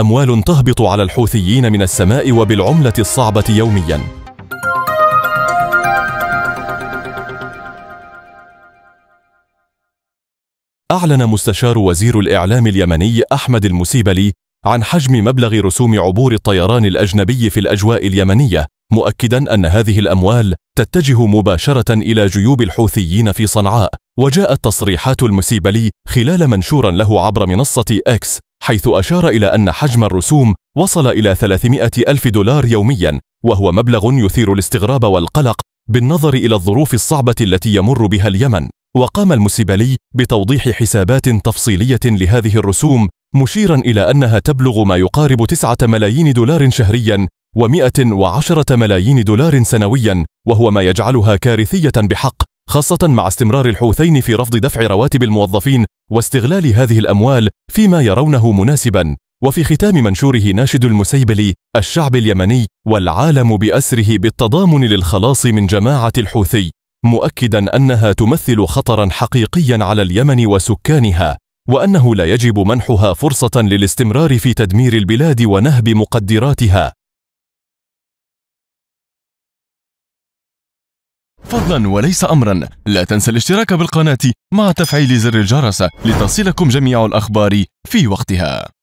أموال تهبط على الحوثيين من السماء وبالعملة الصعبة يومياً أعلن مستشار وزير الإعلام اليمني أحمد المسيبلي عن حجم مبلغ رسوم عبور الطيران الأجنبي في الأجواء اليمنية مؤكدا أن هذه الأموال تتجه مباشرة إلى جيوب الحوثيين في صنعاء وجاءت تصريحات المسيبلي خلال منشور له عبر منصة إكس حيث أشار إلى أن حجم الرسوم وصل إلى 300 ألف دولار يوميا وهو مبلغ يثير الاستغراب والقلق بالنظر إلى الظروف الصعبة التي يمر بها اليمن وقام المسيبلي بتوضيح حسابات تفصيلية لهذه الرسوم مشيرا إلى أنها تبلغ ما يقارب 9 ملايين دولار شهريا و110 ملايين دولار سنويا وهو ما يجعلها كارثية بحق خاصة مع استمرار الحوثين في رفض دفع رواتب الموظفين واستغلال هذه الأموال فيما يرونه مناسبا وفي ختام منشوره ناشد المسيبلي الشعب اليمني والعالم بأسره بالتضامن للخلاص من جماعة الحوثي مؤكدا أنها تمثل خطرا حقيقيا على اليمن وسكانها وأنه لا يجب منحها فرصة للاستمرار في تدمير البلاد ونهب مقدراتها فضلا وليس امرا لا تنسى الاشتراك بالقناة مع تفعيل زر الجرس لتصلكم جميع الاخبار في وقتها